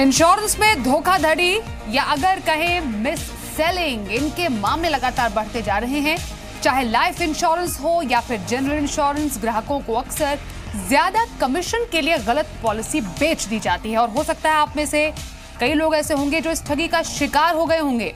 Insurance में धोखाधड़ी या अगर कहें मिस सेलिंग इनके मामले लगातार बढ़ते जा रहे हैं चाहे लाइफ इंश्योरेंस हो या फिर जनरल इंश्योरेंस ग्राहकों को अक्सर ज्यादा कमीशन के लिए गलत पॉलिसी बेच दी जाती है और हो सकता है आप में से कई लोग ऐसे होंगे जो इस ठगी का शिकार हो गए होंगे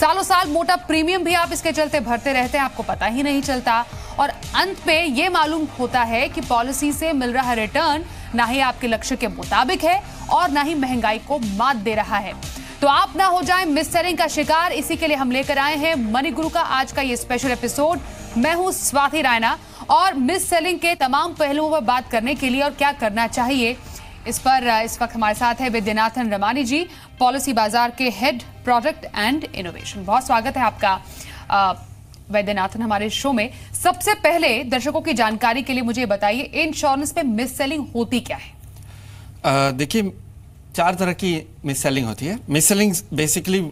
सालों साल मोटा प्रीमियम भी आप इसके चलते भरते रहते हैं आपको पता ही नहीं चलता और अंत में ये मालूम होता है कि पॉलिसी से मिल रहा रिटर्न ना ही आपके लक्ष्य के मुताबिक है और ना ही महंगाई को मात दे रहा है तो आप ना हो जाएं मिससेलिंग का शिकार इसी के लिए हम लेकर आए हैं मनी गुरु का आज का ये स्पेशल एपिसोड मैं हूं स्वाति रायना और मिस सेलिंग के तमाम पहलुओं पर बात करने के लिए और क्या करना चाहिए इस पर इस वक्त हमारे साथ है विद्यनाथन रमानी जी पॉलिसी बाजार के हेड प्रोडक्ट एंड इनोवेशन बहुत स्वागत है आपका वैद्यनाथन हमारे शो में सबसे पहले दर्शकों की जानकारी के लिए मुझे बताइए इंश्योरेंस पे मिस सेलिंग होती क्या है देखिए चार तरह की मिस सेलिंग होती है मिस सेलिंग बेसिकली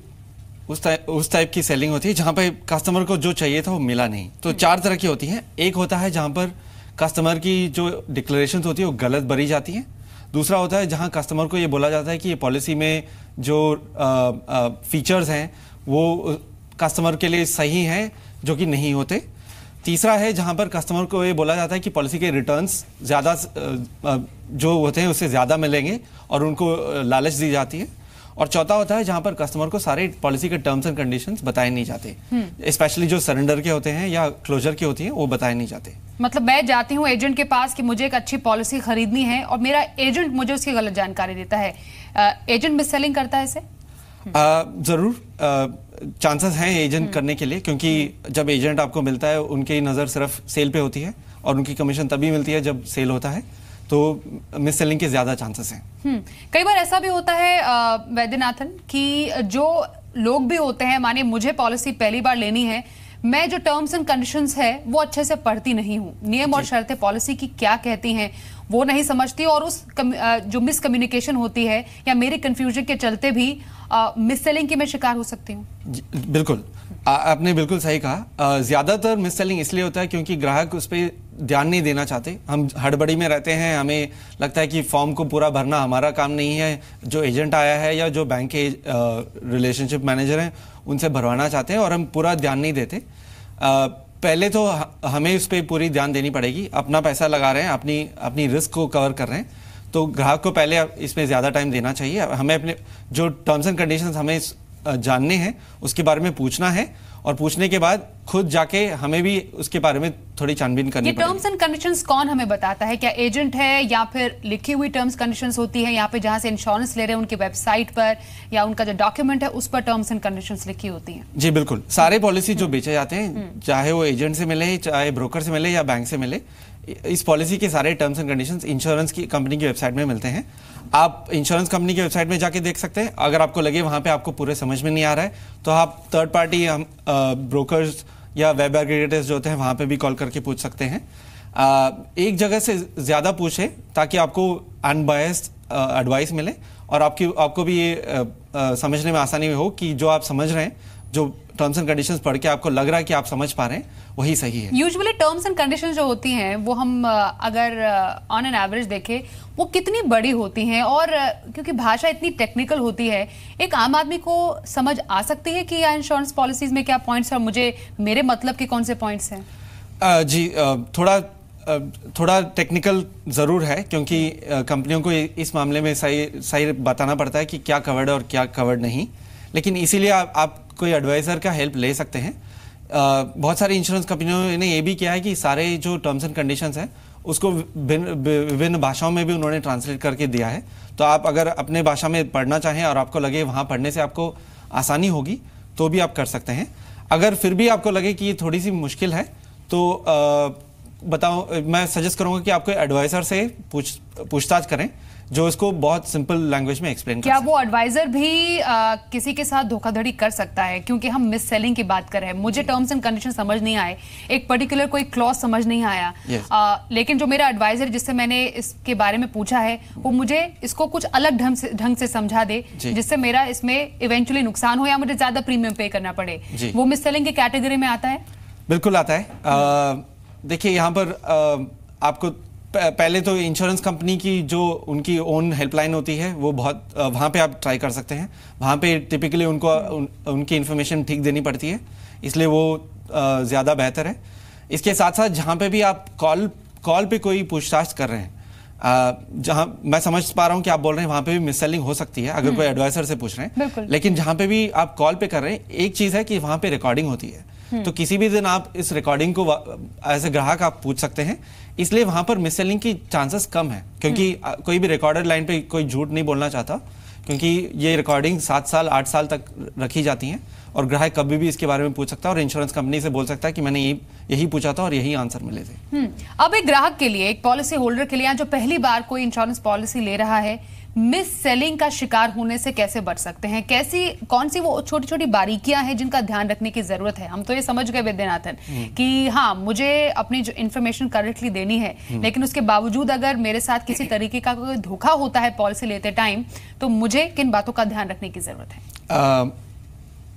उस टाइप उस टाइप की सेलिंग होती है जहाँ पर कस्टमर को जो चाहिए था वो मिला नहीं तो हम्म। चार तरह की होती है एक होता है जहाँ पर कस्टमर की जो डिक्लेरेशन होती है वो गलत भरी जाती है दूसरा होता है जहाँ कस्टमर को ये बोला जाता है कि ये पॉलिसी में जो आ, आ, फीचर्स हैं वो कस्टमर के लिए सही हैं जो कि नहीं होते तीसरा है जहाँ पर कस्टमर को ये बोला जाता है कि पॉलिसी के रिटर्न्स ज़्यादा जो होते हैं उससे ज़्यादा मिलेंगे और उनको लालच दी जाती है और चौथा होता है जहाँ पर कस्टमर को सारे पॉलिसी के टर्म्स एंड कंडीशंस बताए नहीं जाते स्पेशली हम्म। जो सरेंडर के होते हैं या क्लोजर के होती हैं वो बताए नहीं जाते मतलब मैं जाती हूँ एजेंट के पास कि मुझे एक अच्छी पॉलिसी खरीदनी है और मेरा एजेंट मुझे उसकी गलत जानकारी देता है एजेंट मिस सेलिंग करता है इसे ज़रूर चांसेस हैं एजेंट हम्म। करने के लिए क्योंकि हम्म। जब एजेंट आपको मिलता है उनकी नज़र सिर्फ सेल पे होती है और उनकी कमीशन तभी मिलती है जब सेल होता है तो मिस सेलिंग के ज़्यादा चांसेस हैं हम्म। कई बार ऐसा भी होता है वैद्यनाथन कि जो लोग भी होते हैं माने मुझे पॉलिसी पहली बार लेनी है मैं जो टर्म्स एंड कंडीशंस है वो अच्छे से पढ़ती नहीं हूँ नियम और शर्तें पॉलिसी की क्या कहती हैं वो नहीं समझती और उस कम, जो मिसकम्युनिकेशन होती है या मेरे कंफ्यूजन के चलते भी मिस सेलिंग की मैं शिकार हो सकती हूँ बिल्कुल आ, आपने बिल्कुल सही कहा ज़्यादातर मिस सेलिंग इसलिए होता है क्योंकि ग्राहक उस पर ध्यान नहीं देना चाहते हम हड़बड़ी में रहते हैं हमें लगता है कि फॉर्म को पूरा भरना हमारा काम नहीं है जो एजेंट आया है या जो बैंक के रिलेशनशिप मैनेजर हैं उनसे भरवाना चाहते हैं और हम पूरा ध्यान नहीं देते पहले तो हमें उस पर पूरी ध्यान देनी पड़ेगी अपना पैसा लगा रहे हैं अपनी अपनी रिस्क को कवर कर रहे हैं तो ग्राहक को पहले इसमें ज़्यादा टाइम देना चाहिए हमें अपने जो टर्म्स एंड कंडीशन हमें जानने हैं उसके बारे में पूछना है और पूछने के बाद खुद जाके हमें भी उसके बारे में थोड़ी छानबीन करनी ये टर्म्स एंड कंडीशंस कौन हमें बताता है क्या एजेंट है या फिर लिखी हुई टर्म्स कंडीशंस होती है यहाँ पे जहाँ से इंश्योरेंस ले रहे हैं उनकी वेबसाइट पर या उनका जो डॉक्यूमेंट है उस पर टर्म्स एंड कंडीशंस लिखी होती हैं जी बिल्कुल सारे पॉलिसी जो हम्म। बेचे जाते हैं हम्म। चाहे वो एजेंट से मिले चाहे ब्रोकर से मिले या बैंक से मिले इस पॉलिसी के सारे टर्म्स एंड कंडीशंस इंश्योरेंस की कंपनी की वेबसाइट में मिलते हैं आप इंश्योरेंस कंपनी की वेबसाइट में जाके देख सकते हैं अगर आपको लगे वहाँ पे आपको पूरे समझ में नहीं आ रहा है तो आप थर्ड पार्टी हम ब्रोकर्स या वेब एग्रीडेटर्स जो होते हैं वहाँ पे भी कॉल करके पूछ सकते हैं आ, एक जगह से ज़्यादा पूछें ताकि आपको अनबायस्ड एडवाइस मिले और आपकी आपको भी ये समझने में आसानी हो कि जो आप समझ रहे हैं जो टर्म्स एंड कंडीशंस पढ़ के आपको लग रहा है कि आप समझ पा रहे हैं वही सही है यूजुअली टर्म्स एंड कंडीशन जो होती हैं वो हम अगर ऑन एन एवरेज देखें वो कितनी बड़ी होती हैं और क्योंकि भाषा इतनी टेक्निकल होती है एक आम आदमी को समझ आ सकती है कि या इंश्योरेंस पॉलिसीज में क्या पॉइंट्स और मुझे मेरे मतलब के कौन से पॉइंट्स हैं जी थोड़ा थोड़ा टेक्निकल ज़रूर है क्योंकि कंपनियों को इस मामले में सही सही बताना पड़ता है कि क्या कवर्ड है और क्या कवर्ड नहीं लेकिन इसीलिए आप, आप कोई एडवाइज़र का हेल्प ले सकते हैं आ, बहुत सारी इंश्योरेंस कंपनियों ने ये भी किया है कि सारे जो टर्म्स एंड कंडीशंस हैं उसको विभिन्न भाषाओं में भी उन्होंने ट्रांसलेट करके दिया है तो आप अगर अपने भाषा में पढ़ना चाहें और आपको लगे वहाँ पढ़ने से आपको आसानी होगी तो भी आप कर सकते हैं अगर फिर भी आपको लगे कि ये थोड़ी सी मुश्किल है तो आ, बताओ मैं सजेस्ट करूँगा कि आपको एडवाइज़र से पूछ पूछताछ करें जो इसको बहुत सिंपल लैंग्वेज में एक्सप्लेन क्या वो एडवाइजर भी आ, किसी के साथ धोखाधड़ी कर सकता है क्योंकि हम मिस सेलिंग की बात कर रहे हैं मुझे टर्म्स एंड कंडीशन समझ नहीं आए एक पर्टिकुलर कोई क्लॉज समझ नहीं आया yes. आ, लेकिन जो मेरा एडवाइजर जिससे मैंने इसके बारे में पूछा है वो मुझे इसको कुछ अलग ढंग से ढंग से समझा दे जिससे मेरा इसमें इवेंचुअली नुकसान हो या मुझे ज्यादा प्रीमियम पे करना पड़े वो मिस सेलिंग की कैटेगरी में आता है बिल्कुल आता है देखिए यहाँ पर आपको पहले तो इंश्योरेंस कंपनी की जो उनकी ओन हेल्पलाइन होती है वो बहुत वहाँ पे आप ट्राई कर सकते हैं वहाँ पे टिपिकली उनको उन, उनकी इन्फॉर्मेशन ठीक देनी पड़ती है इसलिए वो ज़्यादा बेहतर है इसके साथ साथ जहाँ पे भी आप कॉल कॉल पे कोई पूछताछ कर रहे हैं जहाँ मैं समझ पा रहा हूँ कि आप बोल रहे हैं वहाँ पे भी मिस सेलिंग हो सकती है अगर हम्म। कोई एडवाइसर से पूछ रहे हैं लेकिन जहाँ पे भी आप कॉल पे कर रहे हैं एक चीज़ है कि वहाँ पे रिकॉर्डिंग होती है तो किसी भी दिन आप इस रिकॉर्डिंग को एज ए ग्राहक आप पूछ सकते हैं इसलिए वहां पर मिस सेलिंग की चांसेस कम है क्योंकि हम्म। कोई भी रिकॉर्डर लाइन पे कोई झूठ नहीं बोलना चाहता क्योंकि ये रिकॉर्डिंग सात साल आठ साल तक रखी जाती है और ग्राहक कभी भी इसके बारे में पूछ सकता है और इंश्योरेंस कंपनी से बोल सकता है कि मैंने यही यही पूछा था और यही आंसर मिले थे हम्म। अब एक ग्राहक के लिए एक पॉलिसी होल्डर के लिए जो पहली बार कोई इंश्योरेंस पॉलिसी ले रहा है मिस सेलिंग का शिकार होने से कैसे बच सकते हैं कैसी कौन सी वो छोटी छोटी बारीकियां हैं जिनका ध्यान रखने की जरूरत है हम तो ये समझ गए वैद्यनाथन हम्म। कि हाँ मुझे अपनी जो इन्फॉर्मेशन करेक्टली देनी है हम्म। लेकिन उसके बावजूद अगर मेरे साथ किसी तरीके का कोई धोखा होता है पॉलिसी लेते टाइम तो मुझे किन बातों का ध्यान रखने की जरूरत है आ,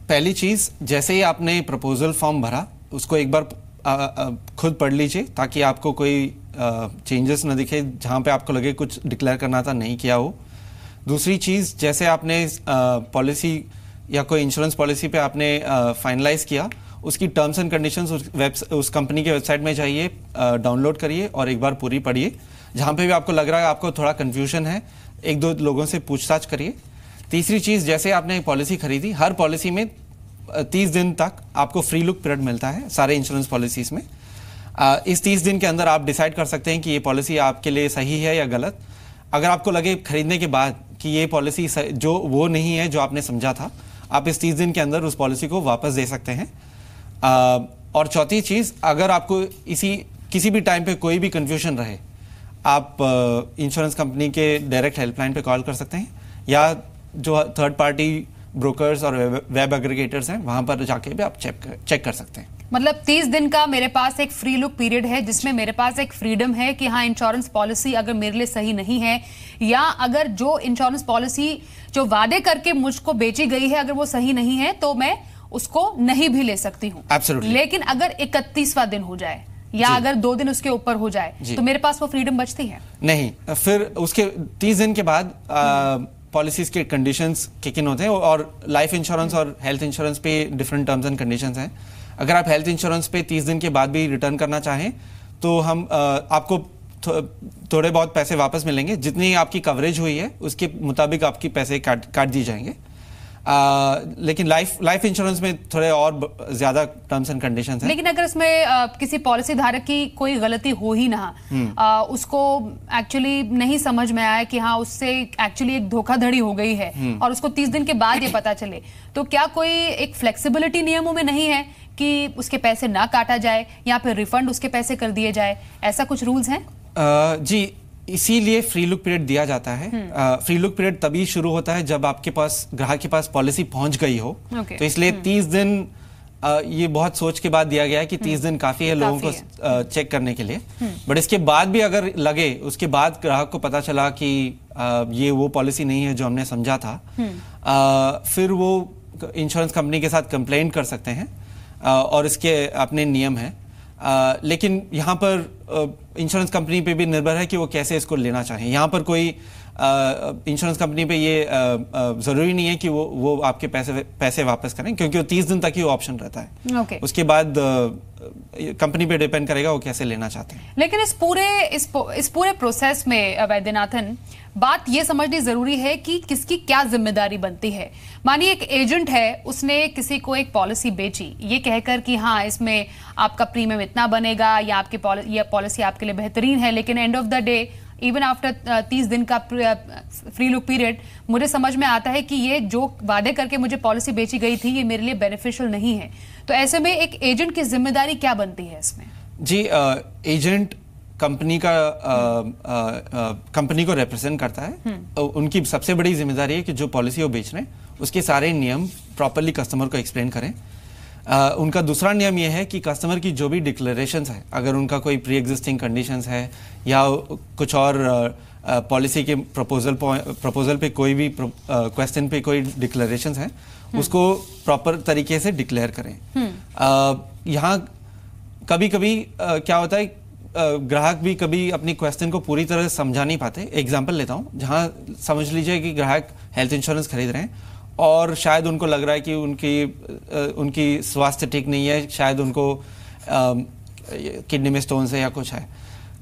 पहली चीज जैसे ही आपने प्रपोजल फॉर्म भरा उसको एक बार खुद पढ़ लीजिए ताकि आपको कोई चेंजेस ना दिखे जहाँ पे आपको लगे कुछ डिक्लेयर करना था नहीं किया हो दूसरी चीज़ जैसे आपने पॉलिसी या कोई इंश्योरेंस पॉलिसी पे आपने फाइनलाइज किया उसकी टर्म्स एंड कंडीशंस उस वेब उस कंपनी के वेबसाइट में जाइए डाउनलोड करिए और एक बार पूरी पढ़िए जहाँ पे भी आपको लग रहा है आपको थोड़ा कन्फ्यूजन है एक दो लोगों से पूछताछ करिए तीसरी चीज़ जैसे आपने पॉलिसी खरीदी हर पॉलिसी में तीस दिन तक आपको फ्री लुक पीरियड मिलता है सारे इंश्योरेंस पॉलिसीज़ में इस तीस दिन के अंदर आप डिसाइड कर सकते हैं कि ये पॉलिसी आपके लिए सही है या गलत अगर आपको लगे खरीदने के बाद कि ये पॉलिसी जो वो नहीं है जो आपने समझा था आप इस तीस दिन के अंदर उस पॉलिसी को वापस दे सकते हैं आ, और चौथी चीज़ अगर आपको इसी किसी भी टाइम पे कोई भी कन्फ्यूजन रहे आप इंश्योरेंस कंपनी के डायरेक्ट हेल्पलाइन पे कॉल कर सकते हैं या जो थर्ड पार्टी ब्रोकर्स और वेब एग्रीगेटर्स हैं वहाँ पर जाके भी आप चेक कर, चेक कर सकते हैं मतलब 30 दिन का मेरे पास एक फ्री लुक पीरियड है जिसमें मेरे पास एक फ्रीडम है कि हाँ इंश्योरेंस पॉलिसी अगर मेरे लिए सही नहीं है या अगर जो इंश्योरेंस पॉलिसी जो वादे करके मुझको बेची गई है अगर वो सही नहीं है तो मैं उसको नहीं भी ले सकती हूँ लेकिन अगर इकतीसवा दिन हो जाए या अगर दो दिन उसके ऊपर हो जाए तो मेरे पास वो फ्रीडम बचती है नहीं फिर उसके तीस दिन के बाद पॉलिसीज के कंडीशंस किन होते हैं और लाइफ इंश्योरेंस और हेल्थ इंश्योरेंस पे डिफरेंट टर्म्स एंड कंडीशंस हैं अगर आप हेल्थ इंश्योरेंस पे तीस दिन के बाद भी रिटर्न करना चाहें तो हम आपको थो, थोड़े बहुत पैसे वापस मिलेंगे जितनी आपकी कवरेज हुई है उसके मुताबिक आपकी पैसे काट काट दिए जाएंगे आ, लेकिन लाइफ लाइफ इंश्योरेंस में थोड़े और ज्यादा टर्म्स एंड कंडीशंस हैं लेकिन अगर इसमें किसी पॉलिसी धारक की कोई गलती हो ही ना आ, हम्म। उसको एक्चुअली नहीं समझ में आया कि हाँ उससे एक्चुअली एक धोखाधड़ी हो गई है हम्म। और उसको तीस दिन के बाद ये पता चले तो क्या कोई एक फ्लेक्सिबिलिटी नियमों में नहीं है कि उसके पैसे ना काटा जाए या फिर रिफंड उसके पैसे कर दिए जाए ऐसा कुछ रूल्स हैं जी इसीलिए फ्री लुक पीरियड दिया जाता है आ, फ्री लुक पीरियड तभी शुरू होता है जब आपके पास ग्राहक के पास पॉलिसी पहुंच गई हो तो इसलिए हम्म। तीस दिन आ, ये बहुत सोच के बाद दिया गया है कि तीस हम्म। दिन काफी है लोगों को चेक करने के लिए बट हम्म। इसके बाद भी अगर लगे उसके बाद ग्राहक को पता चला कि आ, ये वो पॉलिसी नहीं है जो हमने समझा था आ, फिर वो इंश्योरेंस कंपनी के साथ कंप्लेंट कर सकते हैं और इसके अपने नियम हैं लेकिन यहाँ पर इंश्योरेंस कंपनी पे भी निर्भर है कि वो कैसे इसको लेना चाहें यहाँ पर कोई इंश्योरेंस कंपनी पे ये ज़रूरी नहीं है कि वो वो आपके पैसे पैसे वापस करें क्योंकि वो तीस दिन तक ही ऑप्शन रहता है okay. उसके बाद कंपनी पे डिपेंड करेगा वो कैसे लेना चाहते हैं लेकिन इस पूरे इस, इस पूरे प्रोसेस में वैद्यनाथन बात ये समझनी जरूरी है कि किसकी क्या जिम्मेदारी बनती है मानिए एक एजेंट है उसने किसी को एक पॉलिसी बेची ये कहकर कि हाँ इसमें आपका प्रीमियम इतना बनेगा या आपकी पॉलिसी आपके लिए बेहतरीन है लेकिन end of the day even after uh, तीस दिन का फ्री लुक पीरियड मुझे समझ में आता है कि ये जो वादे करके मुझे पॉलिसी बेची गई थी ये मेरे लिए बेनिफिशियल नहीं है तो ऐसे में एक एजेंट की जिम्मेदारी क्या बनती है इसमें जी आ, एजेंट कंपनी का कंपनी uh, uh, को रिप्रेजेंट करता है हम्म। तो उनकी सबसे बड़ी जिम्मेदारी है कि जो पॉलिसी वो बेच रहे हैं उसके सारे नियम प्रॉपरली कस्टमर को एक्सप्लेन करें आ, उनका दूसरा नियम यह है कि कस्टमर की जो भी डिक्लेरेशन है अगर उनका कोई प्री एग्जिस्टिंग कंडीशन है या कुछ और पॉलिसी के प्रपोजल प्रपोजल पे कोई भी क्वेश्चन पे कोई डिक्लेरेशन है हम्म। उसको प्रॉपर तरीके से डिक्लेयर करें हम्म। यहाँ कभी कभी आ, क्या होता है ग्राहक भी कभी अपनी क्वेश्चन को पूरी तरह समझा नहीं पाते एग्जाम्पल लेता हूँ जहाँ समझ लीजिए कि ग्राहक हेल्थ इंश्योरेंस खरीद रहे हैं और शायद उनको लग रहा है कि उनकी उनकी स्वास्थ्य ठीक नहीं है शायद उनको किडनी में स्टोन है या कुछ है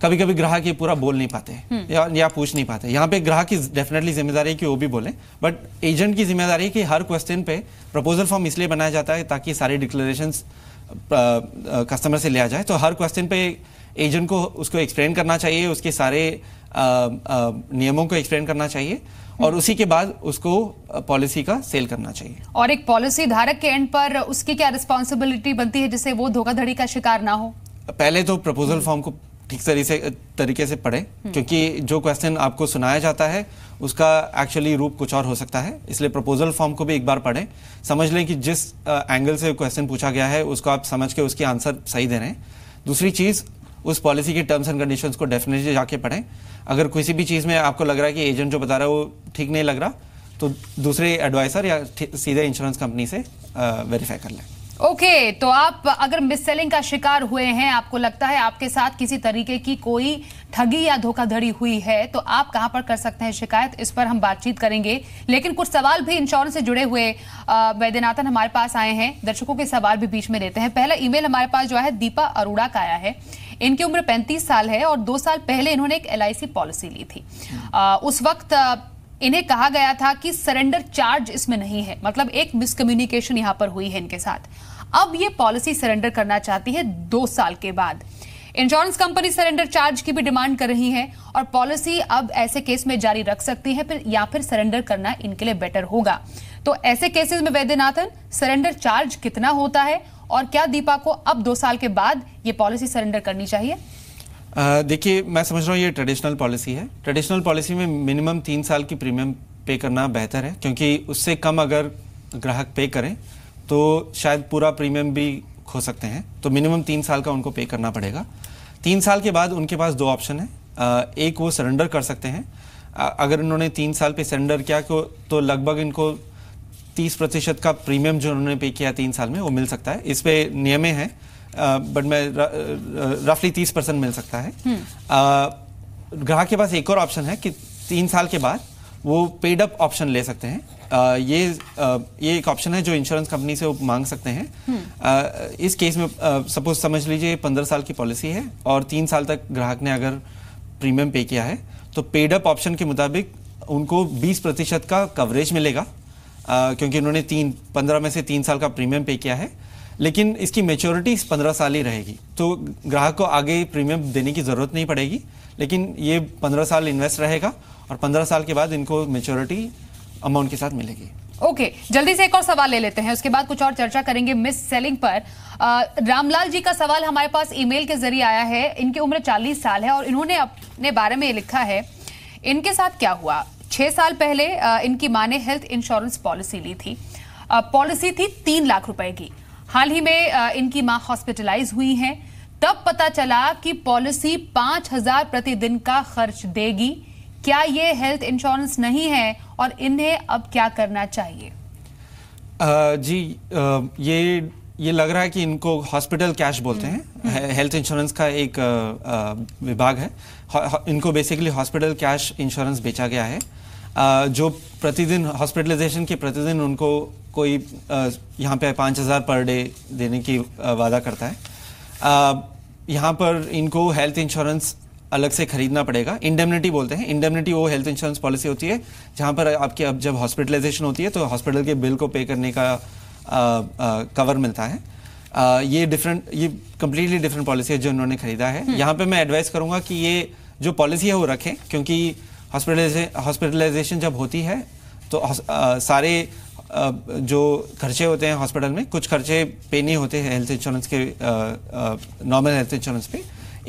कभी कभी ग्राहक ये पूरा बोल नहीं पाते हम्म। या, या पूछ नहीं पाते यहाँ पे ग्राहक की डेफिनेटली जिम्मेदारी है कि वो भी बोले बट एजेंट की जिम्मेदारी है कि हर क्वेश्चन पे प्रपोजल फॉर्म इसलिए बनाया जाता है ताकि सारे डिक्लेरेशन कस्टमर से लिया जाए तो हर क्वेश्चन पे एजेंट को उसको एक्सप्लेन करना चाहिए उसके सारे नियमों को एक्सप्लेन करना चाहिए और उसी के बाद उसको पॉलिसी का सेल करना चाहिए और एक पॉलिसी धारक के एंड पर उसकी क्या रिस्पॉन्सिबिलिटी बनती है जिससे वो धोखाधड़ी का शिकार ना हो पहले तो प्रपोजल फॉर्म को ठीक तरीके तरीके से पढ़े हम्म। क्योंकि जो क्वेश्चन आपको सुनाया जाता है उसका एक्चुअली रूप कुछ और हो सकता है इसलिए प्रपोजल फॉर्म को भी एक बार पढ़ें समझ लें कि जिस एंगल से क्वेश्चन पूछा गया है उसको आप समझ के उसकी आंसर सही दे रहे हैं दूसरी चीज़ उस पॉलिसी के टर्म्स एंड कंडीशन को डेफिनेटली जाके पढ़ें अगर किसी भी चीज़ में आपको लग रहा है कि एजेंट जो बता रहा है वो ठीक नहीं लग रहा तो दूसरे एडवाइसर या सीधे इंश्योरेंस कंपनी से वेरीफाई कर लें ओके okay, तो आप अगर मिस सेलिंग का शिकार हुए हैं आपको लगता है आपके साथ किसी तरीके की कोई ठगी या धोखाधड़ी हुई है तो आप कहां पर कर सकते हैं शिकायत इस पर हम बातचीत करेंगे लेकिन कुछ सवाल भी इंश्योरेंस से जुड़े हुए वैद्यनाथन हमारे पास आए हैं दर्शकों के सवाल भी बीच में लेते हैं पहला ईमेल हमारे पास जो है दीपा अरोड़ा का आया है इनकी उम्र 35 साल है और दो साल पहले इन्होंने एक एल पॉलिसी ली थी आ, उस वक्त इन्हें कहा गया था कि सरेंडर चार्ज इसमें नहीं है मतलब एक मिसकम्युनिकेशन यहां पर हुई है इनके साथ अब ये पॉलिसी सरेंडर करना चाहती है दो साल के बाद इंश्योरेंस कंपनी सरेंडर चार्ज की भी डिमांड कर रही है और पॉलिसी अब ऐसे केस में जारी रख सकती है फिर या फिर सरेंडर करना इनके लिए बेटर होगा तो ऐसे केसेस में वैद्यनाथन सरेंडर चार्ज कितना होता है और क्या दीपा को अब दो साल के बाद ये पॉलिसी सरेंडर करनी चाहिए देखिए मैं समझ रहा हूँ ये ट्रेडिशनल पॉलिसी है ट्रेडिशनल पॉलिसी में मिनिमम तीन साल की प्रीमियम पे करना बेहतर है क्योंकि उससे कम अगर ग्राहक पे करें तो शायद पूरा प्रीमियम भी खो सकते हैं तो मिनिमम तीन साल का उनको पे करना पड़ेगा तीन साल के बाद उनके पास दो ऑप्शन है एक वो सरेंडर कर सकते हैं अगर इन्होंने तीन साल पे सरेंडर किया तो लगभग इनको तीस प्रतिशत का प्रीमियम जो उन्होंने पे किया तीन साल में वो मिल सकता है इस पर नियमें हैं बट मैं रफली तीस परसेंट मिल सकता है हम्म। ग्राहक के पास एक और ऑप्शन है कि तीन साल के बाद वो पेड अप ऑप्शन ले सकते हैं आ, ये आ, ये एक ऑप्शन है जो इंश्योरेंस कंपनी से वो मांग सकते हैं आ, हम्म। इस केस में सपोज समझ लीजिए पंद्रह साल की पॉलिसी है और तीन साल तक ग्राहक ने अगर प्रीमियम पे किया है तो पेड अप ऑप्शन के मुताबिक उनको बीस प्रतिशत का कवरेज मिलेगा क्योंकि उन्होंने तीन पंद्रह में से तीन साल का प्रीमियम पे किया है लेकिन इसकी मेच्योरिटी पंद्रह साल ही रहेगी तो ग्राहक को आगे प्रीमियम देने की ज़रूरत नहीं पड़ेगी लेकिन ये पंद्रह साल इन्वेस्ट रहेगा और पंद्रह साल के बाद इनको मेच्योरिटी अमाउंट के साथ मिलेगी ओके okay, जल्दी से एक और सवाल ले लेते हैं उसके बाद कुछ और चर्चा करेंगे मिस सेलिंग पर आ, रामलाल जी का सवाल हमारे पास ईमेल के जरिए आया है इनकी उम्र 40 साल है और इन्होंने अपने बारे में लिखा है इनके साथ क्या हुआ छह साल पहले इनकी मां ने हेल्थ इंश्योरेंस पॉलिसी ली थी पॉलिसी थी तीन लाख रुपए की हाल ही में इनकी मां हॉस्पिटलाइज हुई हैं तब पता चला कि पॉलिसी पांच हजार प्रतिदिन का खर्च देगी क्या ये हेल्थ इंश्योरेंस नहीं है और इन्हें अब क्या करना चाहिए आ, जी आ, ये ये लग रहा है कि इनको हॉस्पिटल कैश बोलते हैं हम्म। हेल्थ इंश्योरेंस का एक विभाग है इनको बेसिकली हॉस्पिटल कैश इंश्योरेंस बेचा गया है जो प्रतिदिन हॉस्पिटलाइजेशन के प्रतिदिन उनको कोई यहाँ पे पाँच हज़ार पर डे देने की वादा करता है यहाँ पर इनको हेल्थ इंश्योरेंस अलग से खरीदना पड़ेगा इंडेमनिटी बोलते हैं इंडेमनिटी वो हेल्थ इंश्योरेंस पॉलिसी होती है जहाँ पर आपके अब जब हॉस्पिटलाइजेशन होती है तो हॉस्पिटल के बिल को पे करने का कवर मिलता है ये डिफरेंट ये कम्प्लीटली डिफरेंट पॉलिसी है जो इन्होंने खरीदा है हम्म। यहाँ पे मैं एडवाइस करूँगा कि ये जो पॉलिसी है वो रखें क्योंकि हॉस्पिटलाइजेशन जब होती है तो आ, सारे आ, जो खर्चे होते हैं हॉस्पिटल में कुछ खर्चे पे नहीं होते हैं हेल्थ इंश्योरेंस के नॉर्मल हेल्थ इंश्योरेंस पे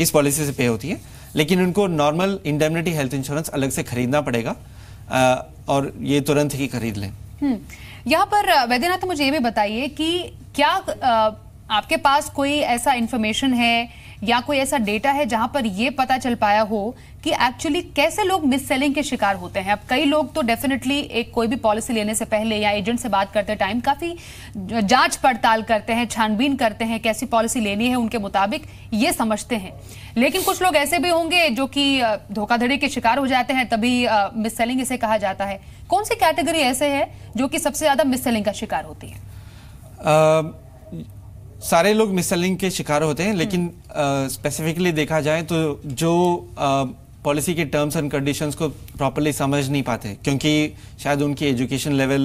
इस पॉलिसी से पे होती है लेकिन उनको नॉर्मल इंडेमनिटी हेल्थ इंश्योरेंस अलग से खरीदना पड़ेगा आ, और ये तुरंत ही खरीद लें हम्म। यहाँ पर वैद्यनाथ मुझे ये भी बताइए कि क्या आपके पास कोई ऐसा इन्फॉर्मेशन है या कोई ऐसा डेटा है जहां पर यह पता चल पाया हो कि एक्चुअली कैसे लोग मिस सेलिंग के शिकार होते हैं अब कई लोग तो डेफिनेटली एक कोई भी पॉलिसी लेने से पहले या एजेंट से बात करते टाइम काफी जांच पड़ताल करते हैं छानबीन करते हैं कैसी पॉलिसी लेनी है उनके मुताबिक ये समझते हैं लेकिन कुछ लोग ऐसे भी होंगे जो कि धोखाधड़ी के शिकार हो जाते हैं तभी मिस सेलिंग इसे कहा जाता है कौन सी कैटेगरी ऐसे है जो कि सबसे ज्यादा मिस सेलिंग का शिकार होती है uh... सारे लोग मिसलिंग के शिकार होते हैं लेकिन स्पेसिफिकली हम्म। देखा जाए तो जो पॉलिसी के टर्म्स एंड कंडीशंस को प्रॉपरली समझ नहीं पाते क्योंकि शायद उनकी एजुकेशन लेवल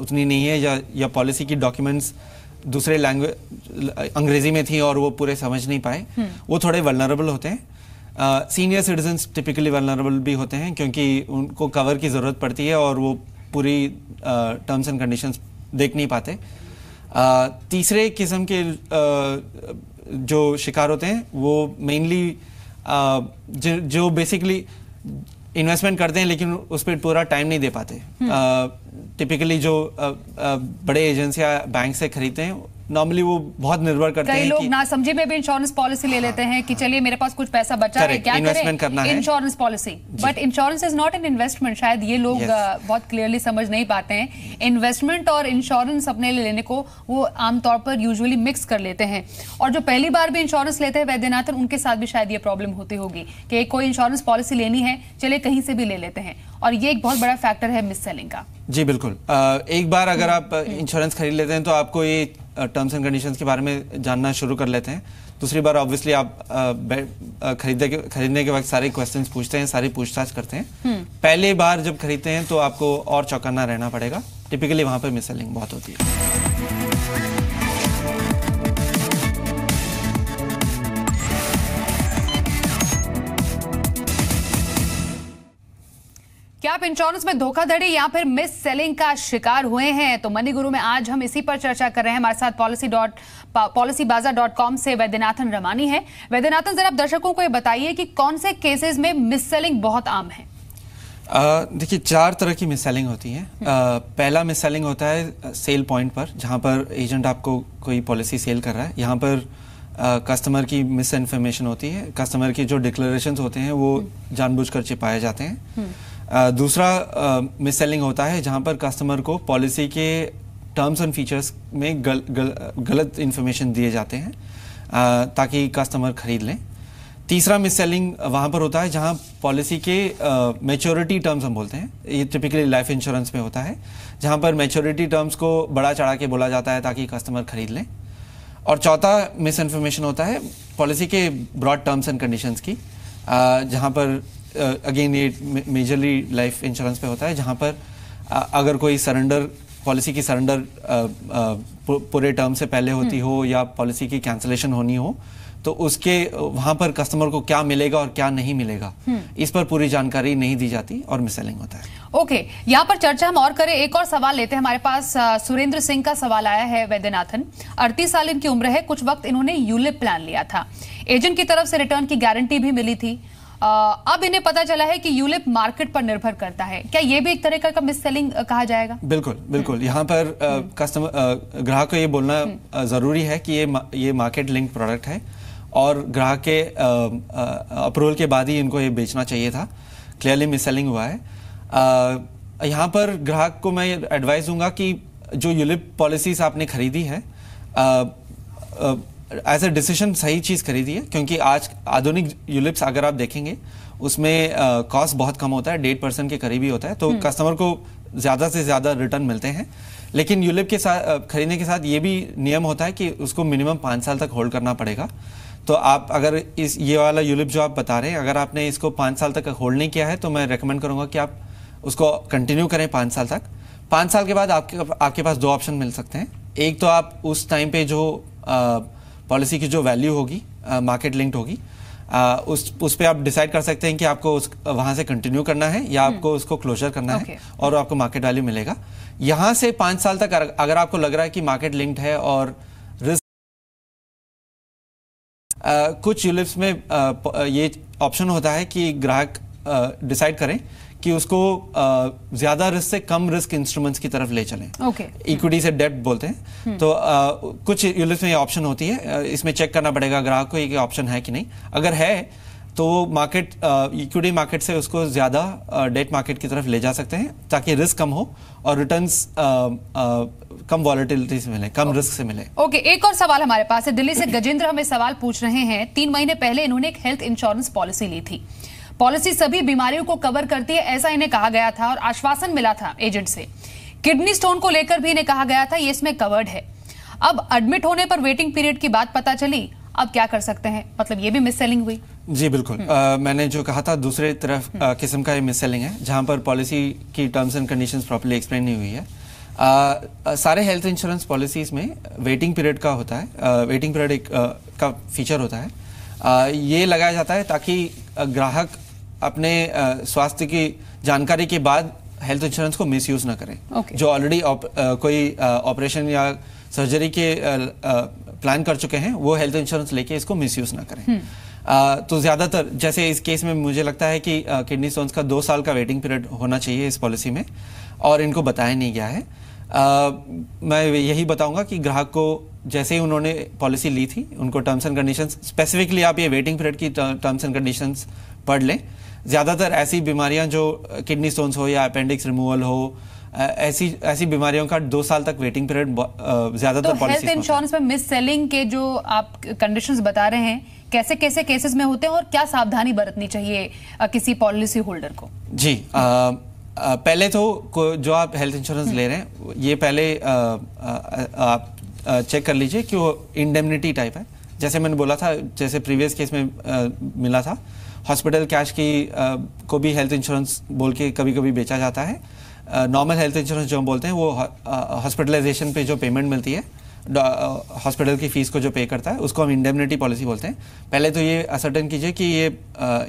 उतनी नहीं है या या पॉलिसी की डॉक्यूमेंट्स दूसरे लैंग्वेज अंग्रेजी में थी और वो पूरे समझ नहीं पाए हम्म। वो थोड़े वलनरेबल होते हैं सीनियर सिटीजन्स टिपिकली वलनरेबल भी होते हैं क्योंकि उनको कवर की ज़रूरत पड़ती है और वो पूरी टर्म्स एंड कंडीशंस देख नहीं पाते तीसरे किस्म के आ, जो शिकार होते हैं वो मेनली जो, बेसिकली इन्वेस्टमेंट करते हैं लेकिन उस पर पूरा टाइम नहीं दे पाते टिपिकली हम्म। जो आ, आ, बड़े एजेंसियां बैंक से खरीदते हैं नॉर्मली वो बहुत निर्भर करते हैं लोग ना समझे में भी इंश्योरेंस पॉलिसी ले लेते हैं कि चलिए मेरे पास कुछ पैसा बचा है क्या इन्वेस्टमेंट करना insurance policy but insurance is not an investment शायद ये लोग uh, बहुत क्लियरली समझ नहीं पाते हैं इन्वेस्टमेंट और इंश्योरेंस अपने लिए लेने को वो आमतौर पर यूजली मिक्स कर लेते हैं और जो पहली बार भी इंश्योरेंस लेते हैं वैद्यनाथन उनके साथ भी शायद ये प्रॉब्लम होती होगी कि कोई इंश्योरेंस पॉलिसी लेनी है चलिए कहीं से भी ले लेते हैं और ये एक बहुत बड़ा फैक्टर है मिस सेलिंग का जी बिल्कुल एक बार अगर आप इंश्योरेंस खरीद लेते हैं तो आपको ये टर्म्स एंड कंडीशंस के बारे में जानना शुरू कर लेते हैं दूसरी बार ऑब्वियसली आप खरीदने के खरीदने के वक्त सारे क्वेश्चंस पूछते हैं सारी पूछताछ करते हैं हम्म। पहले बार जब खरीदते हैं तो आपको और चौकन्ना रहना पड़ेगा टिपिकली वहाँ पर मिससेलिंग बहुत होती है इंश्योरेंस में धोखाधड़ी या फिर मिस सेलिंग का शिकार हुए हैं तो मनी गुरु में आज हम इसी पर चर्चा कर रहे हैं हमारे साथ policy dot Policybazaar dot com से वैद्यनाथन रमानी है वैद्यनाथन जरा आप दर्शकों को ये बताइए कि कौन से केसेस में मिस सेलिंग बहुत आम है देखिए चार तरह की मिस सेलिंग होती है आ, हम्म। पहला मिस सेलिंग होता है सेल पॉइंट पर जहाँ पर एजेंट आपको कोई पॉलिसी सेल कर रहा है यहाँ पर कस्टमर की मिस इन्फॉर्मेशन होती है कस्टमर के जो डिक्लेरेशन होते हैं वो हम्म। जानबूझकर छिपाए जाते हैं हम्म। दूसरा मिस सेलिंग होता है जहाँ पर कस्टमर को पॉलिसी के टर्म्स एंड फीचर्स में गल, गल, गलत इन्फॉर्मेशन दिए जाते हैं आ, ताकि कस्टमर खरीद लें तीसरा मिस सेलिंग वहाँ पर होता है जहाँ पॉलिसी के मेच्योरिटी टर्म्स हम बोलते हैं ये टिपिकली लाइफ इंश्योरेंस में होता है जहाँ पर मेच्योरिटी टर्म्स को बड़ा चढ़ा के बोला जाता है ताकि कस्टमर खरीद लें और चौथा मिस इन्फॉर्मेशन होता है पॉलिसी के ब्रॉड टर्म्स एंड कंडीशंस की जहाँ पर अगेन ये मेजरली लाइफ इंश्योरेंस पे होता है जहाँ पर अगर कोई सरेंडर पॉलिसी की सरेंडर पूरे टर्म से पहले होती हम्म। हो या पॉलिसी की कैंसलेशन होनी हो तो उसके वहाँ पर कस्टमर को क्या मिलेगा और क्या नहीं मिलेगा हम्म। इस पर पूरी जानकारी नहीं दी जाती और मिसेलिंग होता है ओके okay, यहाँ पर चर्चा हम और करें एक और सवाल लेते हैं हमारे पास सुरेंद्र सिंह का सवाल आया है वैद्यनाथन अड़तीस साल इनकी उम्र है कुछ वक्त इन्होंने यूलिप प्लान लिया था एजेंट की तरफ से रिटर्न की गारंटी भी मिली थी अब इन्हें पता चला है कि यूलिप मार्केट पर निर्भर करता है क्या ये भी एक तरह का मिस सेलिंग कहा जाएगा बिल्कुल बिल्कुल यहाँ पर कस्टमर हम्म। ग्राहक को ये बोलना हम्म। जरूरी है कि ये ये मार्केट लिंक प्रोडक्ट है और ग्राहक के अप्रूवल के बाद ही इनको ये बेचना चाहिए था क्लियरली मिस सेलिंग हुआ है यहाँ पर ग्राहक को मैं एडवाइस दूंगा कि जो यूलिप पॉलिसीज आपने खरीदी है आ, आ, एज अ डिसीजन सही चीज़ खरीदी है क्योंकि आज आधुनिक यूलिप्स अगर आप देखेंगे उसमें कॉस्ट बहुत कम होता है डेढ़ परसेंट के करीब ही होता है तो कस्टमर हम्म। को ज़्यादा से ज़्यादा रिटर्न मिलते हैं लेकिन यूलिप के साथ खरीदने के साथ ये भी नियम होता है कि उसको मिनिमम पाँच साल तक होल्ड करना पड़ेगा तो आप अगर इस ये वाला यूलिप जो आप बता रहे हैं अगर आपने इसको पाँच साल तक होल्ड नहीं किया है तो मैं रिकमेंड करूँगा कि आप उसको कंटिन्यू करें पाँच साल तक पाँच साल के बाद आपके आपके पास दो ऑप्शन मिल सकते हैं एक तो आप उस टाइम पे जो आ, पॉलिसी की जो वैल्यू होगी मार्केट लिंक्ड होगी आ, उस उस पर आप डिसाइड कर सकते हैं कि आपको उस वहाँ से कंटिन्यू करना है या हम्म। आपको उसको क्लोजर करना okay. है और आपको मार्केट वैल्यू मिलेगा यहाँ से पाँच साल तक अगर आपको लग रहा है कि मार्केट लिंक्ड है और रिस्क कुछ यूलिप्स में आ, ये ऑप्शन होता है कि ग्राहक डिसाइड करें कि उसको ज्यादा रिस्क से कम रिस्क इंस्ट्रूमेंट्स की तरफ ले चलें इक्विटी okay. से डेट बोलते हैं हम्म। तो आ, कुछ यूलिस में ये ऑप्शन होती है इसमें चेक करना पड़ेगा ग्राहक को ये ऑप्शन है कि नहीं अगर है तो मार्केट इक्विटी मार्केट से उसको ज़्यादा डेट मार्केट की तरफ ले जा सकते हैं ताकि रिस्क कम हो और रिटर्न कम वॉलिटिलिटी से मिले कम रिस्क से मिले ओके एक और सवाल हमारे पास है दिल्ली से गजेंद्र हमें सवाल पूछ रहे हैं तीन महीने पहले इन्होंने एक हेल्थ इंश्योरेंस पॉलिसी ली थी पॉलिसी सभी बीमारियों को कवर करती है ऐसा इन्हें कहा गया था और आश्वासन मिला था एजेंट से किडनी स्टोन को लेकर भी इन्हें कहा गया था ये इसमें कवर्ड है अब एडमिट होने पर वेटिंग पीरियड की बात पता चली अब क्या कर सकते हैं मतलब ये भी मिस सेलिंग हुई जी बिल्कुल आ, हम्म। मैंने जो कहा था दूसरे तरफ आ, हम्म। किस्म का ये मिस सेलिंग है जहाँ पर पॉलिसी की terms and condition properly explain नहीं हुई है आ, आ, सारे हेल्थ इंश्योरेंस पॉलिसीज में वेटिंग पीरियड का होता है आ, वेटिंग पीरियड एक आ, का फीचर होता है आ, ये लगाया जाता है ताकि ग्राहक अपने स्वास्थ्य की जानकारी के बाद हेल्थ इंश्योरेंस को मिसयूज ना करें okay. जो ऑलरेडी कोई ऑपरेशन या सर्जरी के प्लान कर चुके हैं वो हेल्थ इंश्योरेंस लेके इसको मिसयूज ना करें hmm. हम्म। आ, तो ज़्यादातर जैसे इस केस में मुझे लगता है कि किडनी स्टोन्स का दो साल का वेटिंग पीरियड होना चाहिए इस पॉलिसी में और इनको बताया नहीं गया है आ, मैं यही बताऊंगा कि ग्राहक को जैसे ही उन्होंने पॉलिसी ली थी उनको टर्म्स एंड कंडीशंस स्पेसिफिकली आप ये वेटिंग पीरियड की टर्म्स एंड कंडीशंस पढ़ लें ज़्यादातर ऐसी बीमारियां जो किडनी स्टोन्स हो या अपेंडिक्स रिमूवल हो ऐसी ऐसी बीमारियों का दो साल तक वेटिंग पीरियड ज्यादातर तो हेल्थ इंश्योरेंस में मिस सेलिंग के जो आप कंडीशंस बता रहे हैं कैसे कैसे केसेस में होते हैं और क्या सावधानी बरतनी चाहिए किसी पॉलिसी होल्डर को जी आ, आ, पहले तो जो आप हेल्थ हम्म। इंश्योरेंस ले रहे हैं ये पहले आप चेक कर लीजिए कि वो इंडेमनिटी टाइप है जैसे मैंने बोला था जैसे प्रीवियस केस में आ, मिला था हॉस्पिटल कैश की को भी हेल्थ इंश्योरेंस बोल के कभी कभी बेचा जाता है नॉर्मल हेल्थ इंश्योरेंस जो हम बोलते हैं वो हॉस्पिटलाइजेशन पे जो पेमेंट मिलती है हॉस्पिटल की फ़ीस को जो पे करता है उसको हम इंडेमनिटी पॉलिसी बोलते हैं पहले तो ये असर्टन कीजिए कि ये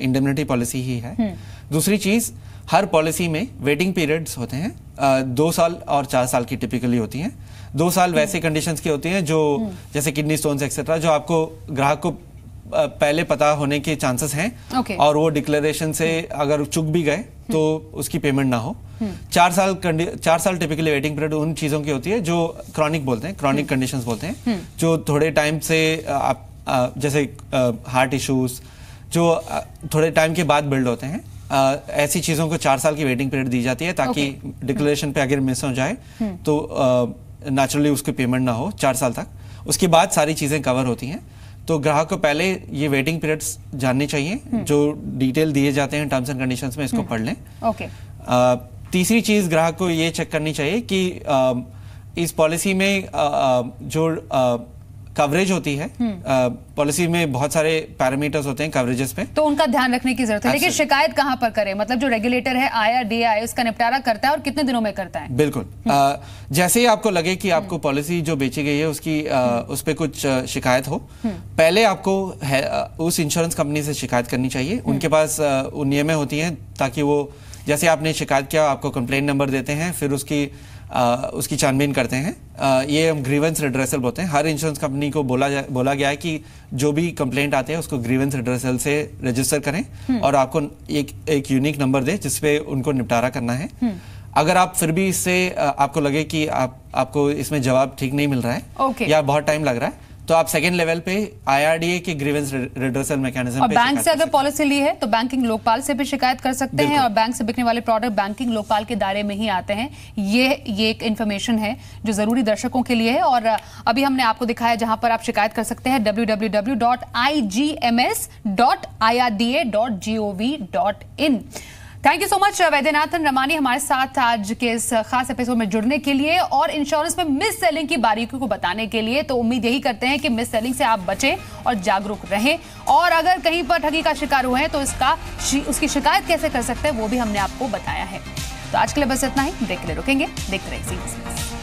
इंडेमनिटी पॉलिसी ही है हम्म। दूसरी चीज़ हर पॉलिसी में वेटिंग पीरियड्स होते हैं दो साल और चार साल की टिपिकली होती हैं दो साल हम्म। वैसे कंडीशंस की होती हैं जो हम्म। जैसे किडनी स्टोन्स एक्सेट्रा जो आपको ग्राहक को पहले पता होने के चांसेस हैं okay. और वो डिक्लेरेशन से अगर चुक भी गए तो उसकी पेमेंट ना हो hmm. चार साल चार साल टिपिकली वेटिंग पीरियड उन चीज़ों की होती है जो क्रॉनिक बोलते हैं क्रॉनिक कंडीशन hmm. बोलते हैं hmm. जो थोड़े टाइम से आप जैसे हार्ट इश्यूज जो थोड़े टाइम के बाद बिल्ड होते हैं ऐसी चीज़ों को चार साल की वेटिंग पीरियड दी जाती है ताकि डिक्लेरेशन पे अगर मिस हो जाए तो नेचुरली उसकी पेमेंट ना हो चार साल तक उसके बाद सारी चीज़ें कवर होती हैं तो ग्राहक को पहले ये वेटिंग पीरियड जानने चाहिए हम्म। जो डिटेल दिए जाते हैं टर्म्स एंड कंडीशन में इसको हम्म। पढ़ लें ओके तीसरी चीज़ ग्राहक को ये चेक करनी चाहिए कि इस पॉलिसी में जो आ, कवरेज होती है पॉलिसी हम्म। में बहुत सारे पैरामीटर्स होते हैं कवरेजेस पे तो उनका ध्यान रखने की जरूरत है लेकिन शिकायत कहाँ पर करें मतलब जो रेगुलेटर है आया डी उसका निपटारा करता है और कितने दिनों में करता है बिल्कुल आ, हम्म। जैसे ही आपको लगे कि आपको पॉलिसी हम्म। जो बेची गई है उसकी आ, उस पर कुछ शिकायत हो पहले आपको उस इंश्योरेंस कंपनी से शिकायत करनी चाहिए उनके पास नियमें होती हैं ताकि वो जैसे आपने शिकायत किया आपको कंप्लेन नंबर देते हैं फिर उसकी आ, उसकी छानबीन करते हैं आ, ये हम ग्रीवेंस रिड्रेसल बोलते हैं हर इंश्योरेंस कंपनी को बोला जा, बोला गया है कि जो भी कंप्लेंट आते हैं उसको ग्रीवेंस रिड्रेसल से रजिस्टर करें हम्म। और आपको एक एक यूनिक नंबर दे जिसपे उनको निपटारा करना है हम्म। अगर आप फिर भी इससे आपको लगे कि आप आपको इसमें जवाब ठीक नहीं मिल रहा है okay. या बहुत टाइम लग रहा है तो आप सेकेंड लेवल पे आईआरडीए के ग्रीवेंस रिड्रेसल मैकेनिज्म और बैंक से अगर पॉलिसी ली है तो बैंकिंग लोकपाल से भी शिकायत कर सकते हैं और बैंक से बिकने वाले प्रोडक्ट बैंकिंग लोकपाल के दायरे में ही आते हैं ये ये एक इन्फॉर्मेशन है जो जरूरी दर्शकों के लिए है और अभी हमने आपको दिखाया जहां पर आप शिकायत कर सकते हैं डब्ल्यू thank you so much Vaidyanathan Ramani हमारे साथ आज के इस uh, खास एपिसोड में जुड़ने के लिए और इंश्योरेंस में मिस सेलिंग की बारीकियों को बताने के लिए तो उम्मीद यही करते हैं कि मिस सेलिंग से आप बचें और जागरूक रहें और अगर कहीं पर ठगी का शिकार हुए हैं तो इसका उसकी शिकायत कैसे कर सकते हैं वो भी हमने आपको बताया है तो आज के लिए बस इतना ही ब्रेक के लिए रुकेंगे देखते रहिए